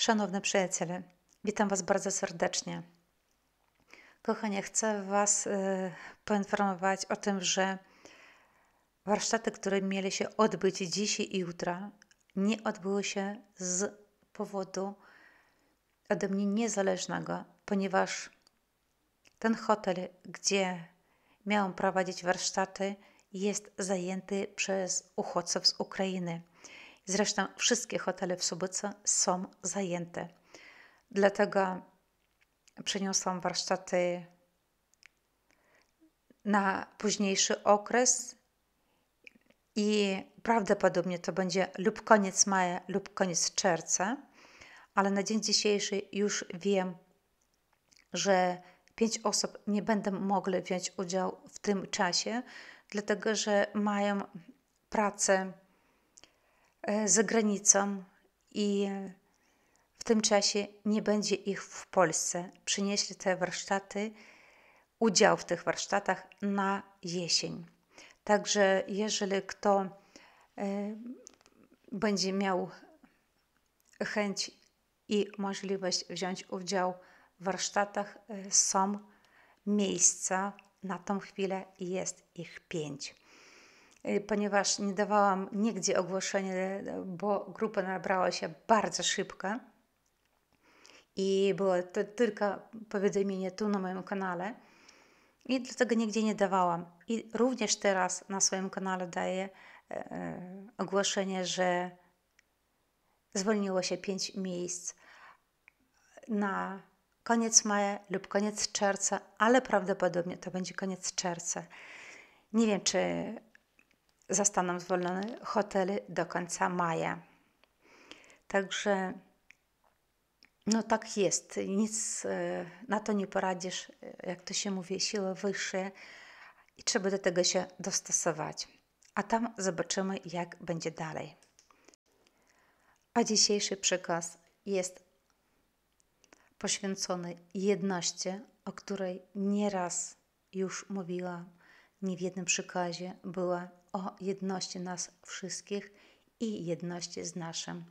Szanowny przyjaciele, witam Was bardzo serdecznie. Kochanie, chcę Was y, poinformować o tym, że warsztaty, które mieli się odbyć dzisiaj i jutro, nie odbyły się z powodu ode mnie niezależnego, ponieważ ten hotel, gdzie miałam prowadzić warsztaty, jest zajęty przez uchodźców z Ukrainy. Zresztą wszystkie hotele w Subyce są zajęte. Dlatego przeniosłam warsztaty na późniejszy okres i prawdopodobnie to będzie lub koniec maja, lub koniec czerwca, ale na dzień dzisiejszy już wiem, że pięć osób nie będą mogły wziąć udziału w tym czasie, dlatego że mają pracę E, za granicą i w tym czasie nie będzie ich w Polsce. Przynieśli te warsztaty, udział w tych warsztatach na jesień. Także jeżeli kto e, będzie miał chęć i możliwość wziąć udział w warsztatach, e, są miejsca. Na tą chwilę jest ich pięć. Y, ponieważ nie dawałam nigdzie ogłoszenia, bo grupa nabrała się bardzo szybko i było to tylko powiadomienie tu na moim kanale i dlatego nigdzie nie dawałam. I również teraz na swoim kanale daję e, e, ogłoszenie, że zwolniło się 5 miejsc na koniec maja lub koniec czerwca, ale prawdopodobnie to będzie koniec czerwca. Nie wiem, czy zostaną zwolnione hotele do końca maja. Także no tak jest, nic e, na to nie poradzisz, e, jak to się mówi, siły wyższe i trzeba do tego się dostosować. A tam zobaczymy, jak będzie dalej. A dzisiejszy przekaz jest poświęcony jedności, o której nieraz już mówiłam, nie w jednym przekazie była o jedności nas wszystkich i jedności z naszym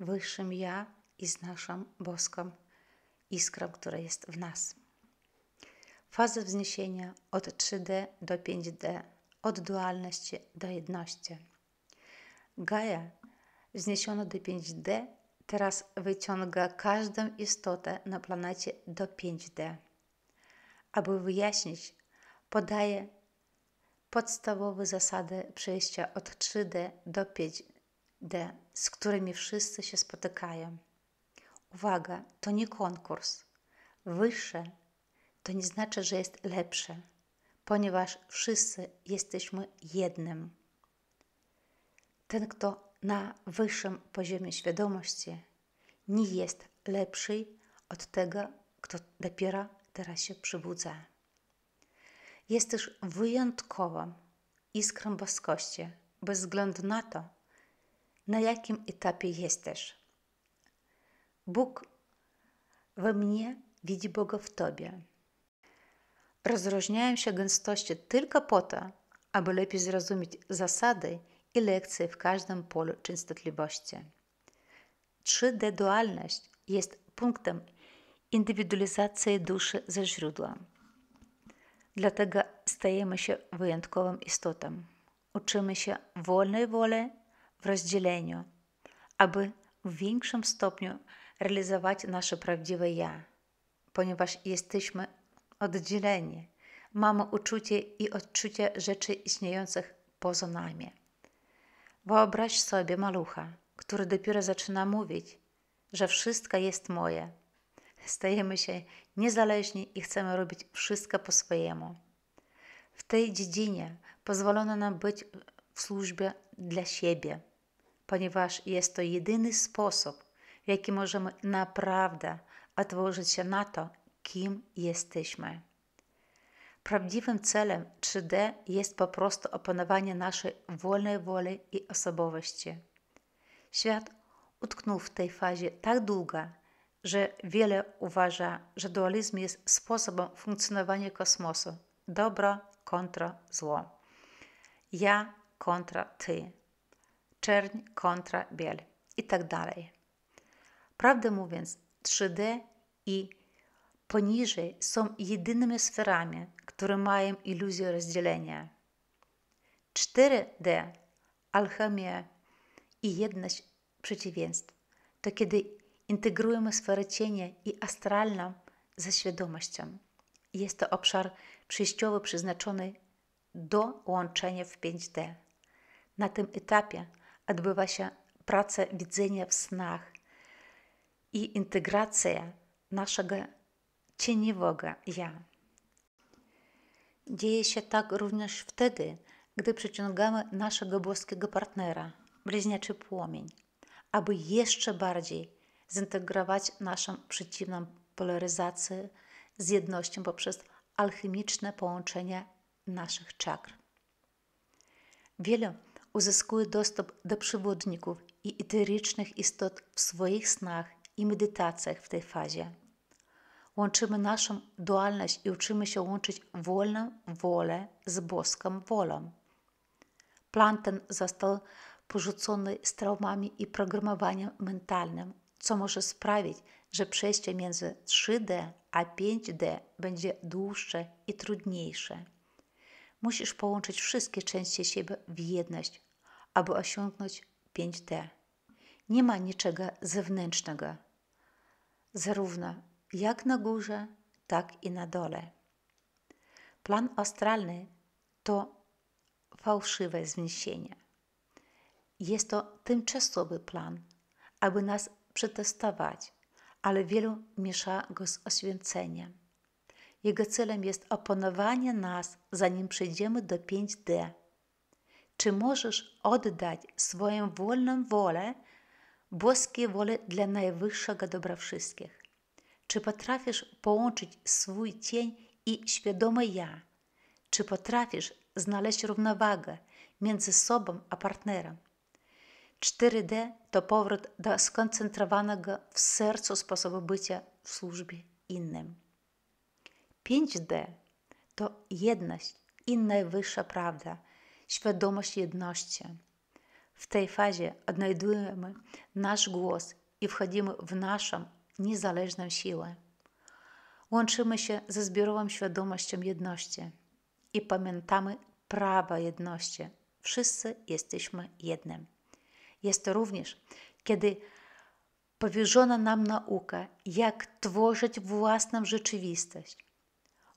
wyższym ja i z naszą boską iskrą, która jest w nas. Faza wzniesienia od 3D do 5D, od dualności do jedności. Gaja wzniesiona do 5D teraz wyciąga każdą istotę na planecie do 5D. Aby wyjaśnić, podaje podstawowe zasady przejścia od 3D do 5D, z którymi wszyscy się spotykają. Uwaga, to nie konkurs. Wyższe to nie znaczy, że jest lepsze, ponieważ wszyscy jesteśmy jednym. Ten, kto na wyższym poziomie świadomości, nie jest lepszy od tego, kto dopiero teraz się przybudza. Jest też wyjątkową iskrą boskości, bez względu na to, na jakim etapie jesteś. Bóg we mnie widzi Boga w Tobie. Rozróżniają się gęstości tylko po to, aby lepiej zrozumieć zasady i lekcje w każdym polu częstotliwości. 3D-dualność jest punktem indywidualizacji duszy ze źródła. Dlatego stajemy się wyjątkowym istotem. Uczymy się wolnej woli w rozdzieleniu, aby w większym stopniu realizować nasze prawdziwe ja, ponieważ jesteśmy oddzieleni. Mamy uczucie i odczucie rzeczy istniejących poza nami. Wyobraź sobie malucha, który dopiero zaczyna mówić, że wszystko jest moje stajemy się niezależni i chcemy robić wszystko po swojemu. W tej dziedzinie pozwolono nam być w służbie dla siebie, ponieważ jest to jedyny sposób, w jaki możemy naprawdę otworzyć się na to, kim jesteśmy. Prawdziwym celem 3D jest po prostu opanowanie naszej wolnej woli i osobowości. Świat utknął w tej fazie tak długo, że wiele uważa, że dualizm jest sposobem funkcjonowania kosmosu dobro kontra zło, ja kontra ty, czerń kontra biel i tak dalej. Prawdę mówiąc, 3D i poniżej są jedynymi sferami, które mają iluzję rozdzielenia. 4D alchemia i jedność przeciwieństw to kiedy integrujemy sferę cienia i astralną ze świadomością. Jest to obszar przejściowy przeznaczony do łączenia w 5D. Na tym etapie odbywa się praca widzenia w snach i integracja naszego cieniowego ja. Dzieje się tak również wtedy, gdy przyciągamy naszego boskiego partnera, bliźniaczy płomień, aby jeszcze bardziej zintegrować naszą przeciwną polaryzację z jednością poprzez alchemiczne połączenie naszych czakr. Wiele uzyskuje dostęp do przewodników i eterycznych istot w swoich snach i medytacjach w tej fazie. Łączymy naszą dualność i uczymy się łączyć wolną wolę z boską wolą. Plan ten został porzucony z traumami i programowaniem mentalnym co może sprawić, że przejście między 3D a 5D będzie dłuższe i trudniejsze. Musisz połączyć wszystkie części siebie w jedność, aby osiągnąć 5D. Nie ma niczego zewnętrznego, zarówno jak na górze, tak i na dole. Plan astralny to fałszywe zniesienie. Jest to tymczasowy plan, aby nas przetestować, ale wielu miesza go z oświęceniem. Jego celem jest opanowanie nas, zanim przejdziemy do 5D. Czy możesz oddać swoją wolną wolę, boskie wolę dla najwyższego dobra wszystkich? Czy potrafisz połączyć swój cień i świadome ja? Czy potrafisz znaleźć równowagę między sobą a partnerem? 4D to powrót do skoncentrowanego w sercu sposobu bycia w służbie innym. 5D to jedność i najwyższa prawda, świadomość jedności. W tej fazie odnajdujemy nasz głos i wchodzimy w naszą niezależną siłę. Łączymy się ze zbiorową świadomością jedności i pamiętamy prawa jedności. Wszyscy jesteśmy jednym jest to również, kiedy powierzono nam naukę, jak tworzyć własną rzeczywistość.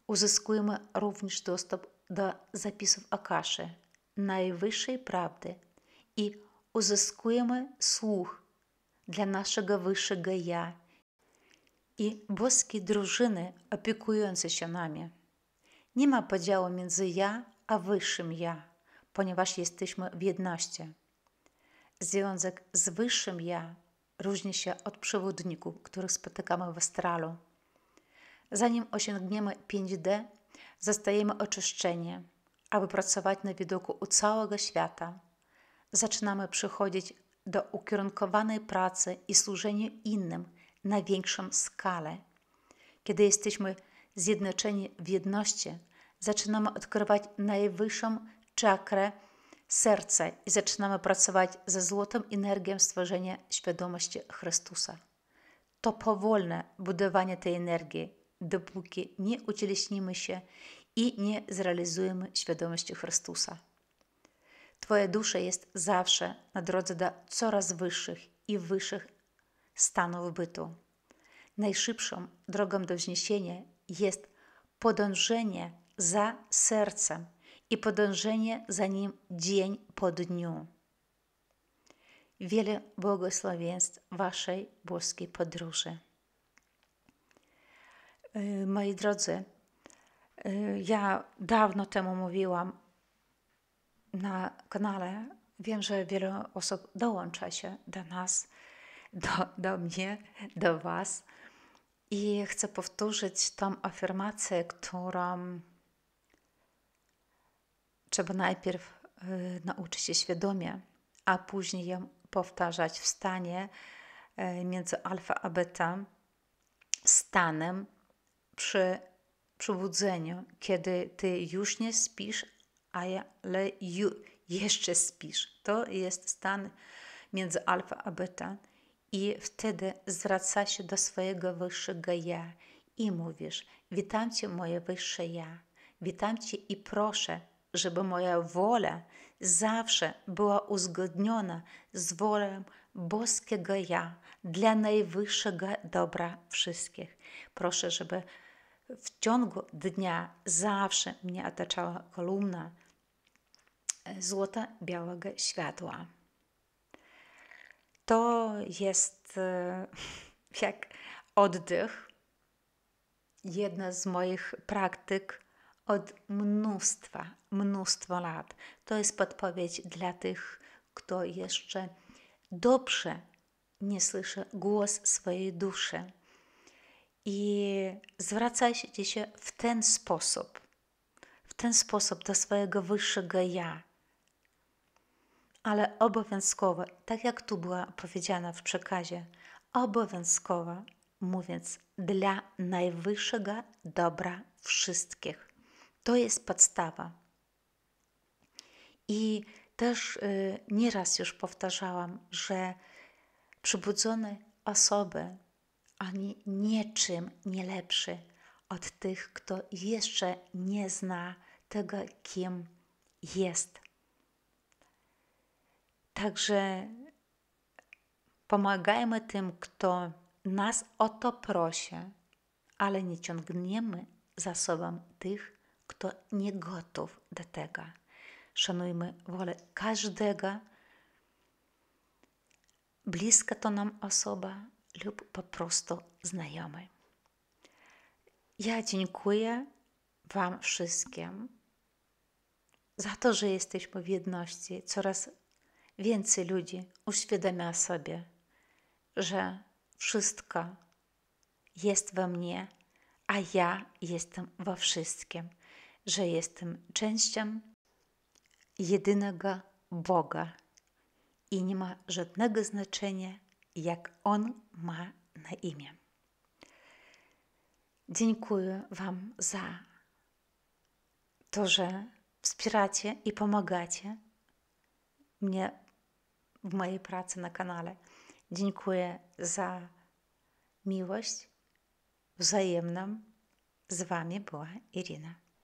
Uzyskujemy również dostęp do zapisów Akaszy, najwyższej prawdy i uzyskujemy słuch dla naszego wyższego ja i boskiej drużyny opiekującej się nami. Nie ma podziału między ja a wyższym ja, ponieważ jesteśmy w jedności. Związek z wyższym ja różni się od przewodników, których spotykamy w astralu. Zanim osiągniemy 5D, zostajemy oczyszczeni, aby pracować na widoku u całego świata. Zaczynamy przychodzić do ukierunkowanej pracy i służenia innym na większą skalę. Kiedy jesteśmy zjednoczeni w jedności, zaczynamy odkrywać najwyższą czakrę serce i zaczynamy pracować ze złotą energią stworzenia świadomości Chrystusa. To powolne budowanie tej energii, dopóki nie ucieleśnimy się i nie zrealizujemy świadomości Chrystusa. Twoja dusza jest zawsze na drodze do coraz wyższych i wyższych stanów bytu. Najszybszą drogą do wzniesienia jest podążenie za sercem i podążenie za nim dzień po dniu. Wiele błogosławieństw Waszej boskiej podróży. E, moi drodzy, e, ja dawno temu mówiłam na kanale, wiem, że wiele osób dołącza się do nas, do, do mnie, do Was. I chcę powtórzyć tą afirmację, którą trzeba najpierw y, nauczyć się świadomie, a później ją powtarzać w stanie y, między alfa a beta, stanem przy przebudzeniu, kiedy ty już nie spisz, ale jeszcze spisz. To jest stan między alfa a beta. I wtedy zwraca się do swojego wyższego ja i mówisz: Witam cię, moje wyższe ja, witam cię i proszę, żeby moja wola zawsze była uzgodniona z wolą boskiego ja dla najwyższego dobra wszystkich. Proszę, żeby w ciągu dnia zawsze mnie otaczała kolumna e, złota białego światła. To jest e, jak oddech, jedna z moich praktyk od mnóstwa, mnóstwo lat. To jest podpowiedź dla tych, kto jeszcze dobrze nie słyszy głos swojej duszy. I zwracajcie się w ten sposób, w ten sposób do swojego wyższego ja. Ale obowiązkowo, tak jak tu była powiedziana w przekazie, obowiązkowo mówiąc dla najwyższego dobra wszystkich. To jest podstawa. I też y, nieraz już powtarzałam, że przybudzone osoby, ani niczym nie lepszy od tych, kto jeszcze nie zna tego, kim jest. Także pomagajmy tym, kto nas o to prosi, ale nie ciągniemy za sobą tych, kto nie gotów do tego. Szanujmy wolę każdego, bliska to nam osoba lub po prostu znajomy. Ja dziękuję Wam wszystkim za to, że jesteśmy w jedności. Coraz więcej ludzi uświadamia sobie, że wszystko jest we mnie, a ja jestem we wszystkim że jestem częścią jedynego Boga i nie ma żadnego znaczenia, jak On ma na imię. Dziękuję Wam za to, że wspieracie i pomagacie mnie w mojej pracy na kanale. Dziękuję za miłość wzajemną. Z Wami była Irina.